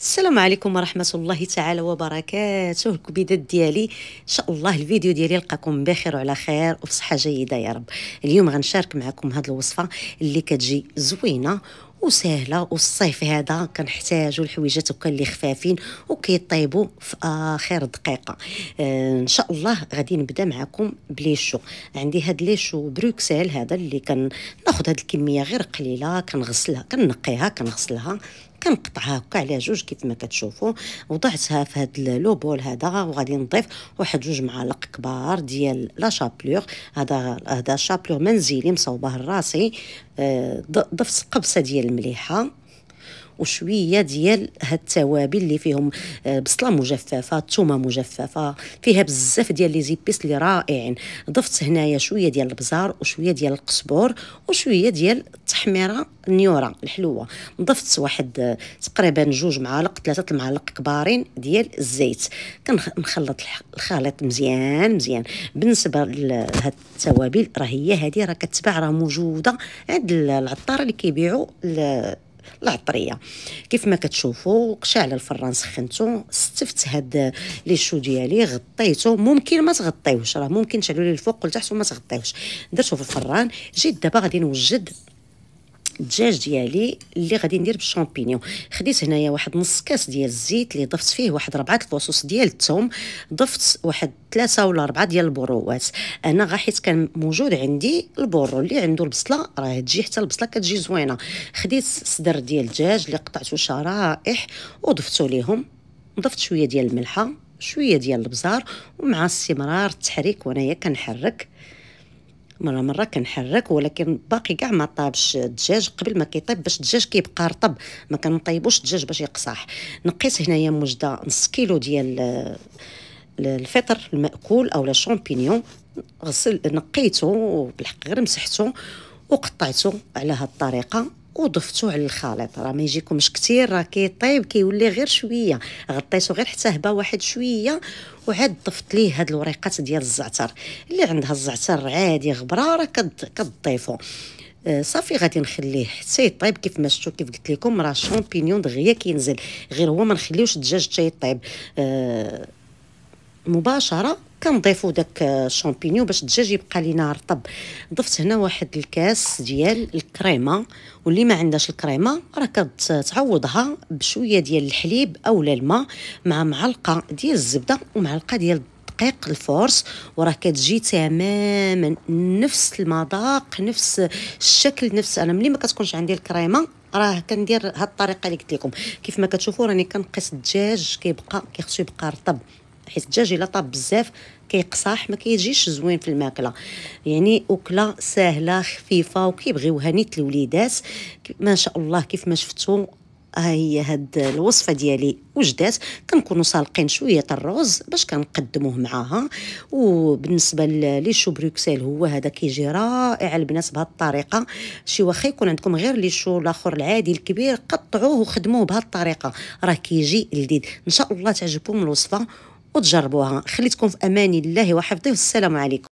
السلام عليكم ورحمة الله تعالى وبركاته الكبيدات ديالي إن شاء الله الفيديو ديالي يلقاكم بخير وعلى خير وفي صحة جيدة يا رب اليوم غنشارك معكم هاد الوصفة اللي كتجي زوينة وسهله والصيف هذا كنحتاجو الحويجات هكا اللي خفافين وكيطيبو في اخر دقيقه آه، ان شاء الله غادي نبدا معكم بليشو عندي هاد ليشو بروكسل هذا اللي كناخد هاد الكميه غير قليله كنغسلها كنقيها كنغسلها كنقطعها هكا على جوج كيف ما كتشوفوا وضعتها في هاد لو بول هذا وغادي نضيف واحد جوج معالق كبار ديال لا شابلور هذا هذا شابلور منزلي مصوبه راسي آه، ضفت قبصه ديال المليحه وشويه ديال هاد التوابل اللي فيهم آه، بصله مجففه ثومه مجففه فيها بزاف ديال لي زيبيس اللي رائعين ضفت هنايا شويه ديال البزار وشويه ديال القزبر وشويه ديال التحميره النيوره الحلوه ضفت واحد آه، تقريبا جوج معالق ثلاثه المعالق كبارين ديال الزيت كنخلط الخليط مزيان مزيان بالنسبه لهاد التوابل راه هي هذه راه كتباع راه موجوده عند العطار اللي كيبيعوا العطريه كيف ما كتشوفوا قشع الفران سخنته استفت هاد لي شو ديالي غطيته ممكن ما تغطيوش راه ممكن تشعلوا لي الفوق والتحت وما تغطيوش درته في الفران جيت دابا غادي نوجد الدجاج ديالي اللي غادي ندير بالشامبينيون خديت هنايا واحد نص كاس ديال الزيت اللي ضفت فيه واحد ربعه الفصوص ديال الثوم ضفت واحد ثلاثة ولا أربعة ديال البروات أنا غا حيت كان موجود عندي البرو اللي عنده البصلة راه تجي حتى البصلة كتجي زوينة خديت صدر ديال الدجاج اللي قطعته شرائح وضفتو ليهم ضفت شوية ديال الملحة شويه ديال البزار ومع استمرار التحريك وانايا كنحرك مره مره كنحرك ولكن باقي كاع ما طابش الدجاج قبل ما كيطيب باش الدجاج كيبقى رطب ما كنطيبوش الدجاج باش يقصح نقيت هنايا موجده نص كيلو ديال الفطر المأكول او لا غسل نقيته بالحق غير مسحته وقطعته على هاد الطريقه وضفتو على الخليط راه ما يجيكمش كثير راه كيطيب كيولي غير شويه غطيتو غير حتى هبه واحد شويه وعاد ضفت ليه هاد الوريقات ديال الزعتر اللي عندها الزعتر عادي غبره راه كتضيفو آه، صافي غادي نخليه حتى يطيب كيف ما شفتوا كيف قلت لكم راه الشامبينيون دغيا كينزل غير هو ما نخليوش الدجاج حتى يطيب آه مباشره كنضيفوا داك الشامبينيو باش الدجاج يبقى لينا رطب ضفت هنا واحد الكاس ديال الكريمه واللي ما عندهاش الكريمه راه كتعوضها بشويه ديال الحليب اولا الماء مع معلقه ديال الزبده ومعلقه ديال دقيق الفورس وراه كتجي تماما نفس المذاق نفس الشكل نفس انا ملي ما كتكونش عندي الكريمه راه كندير هاد الطريقه اللي قلت لكم كيف ما كتشوفوا راني كنقيس الدجاج كيبقى كيخصو يبقى رطب حيت الدجاج الا طاب بزاف كيقصاح ما كيجيش زوين في الماكله يعني اكله سهله خفيفه وكيبغيوها نيت الوليدات ما شاء الله كيف ما شفتوا ها هي هاد الوصفه ديالي وجدات كنكونوا سالقين شويه الرز باش كنقدموه معاها وبالنسبه لي شو بروكسيل هو هذا كيجي رائع البنات بهاد الطريقه شي واخا يكون عندكم غير لي شو الاخر العادي الكبير قطعوه وخدموه بهاد الطريقه راه كيجي لذيذ ان شاء الله تعجبكم الوصفه وتجربوها خليتكم في أمان الله وحفظه والسلام عليكم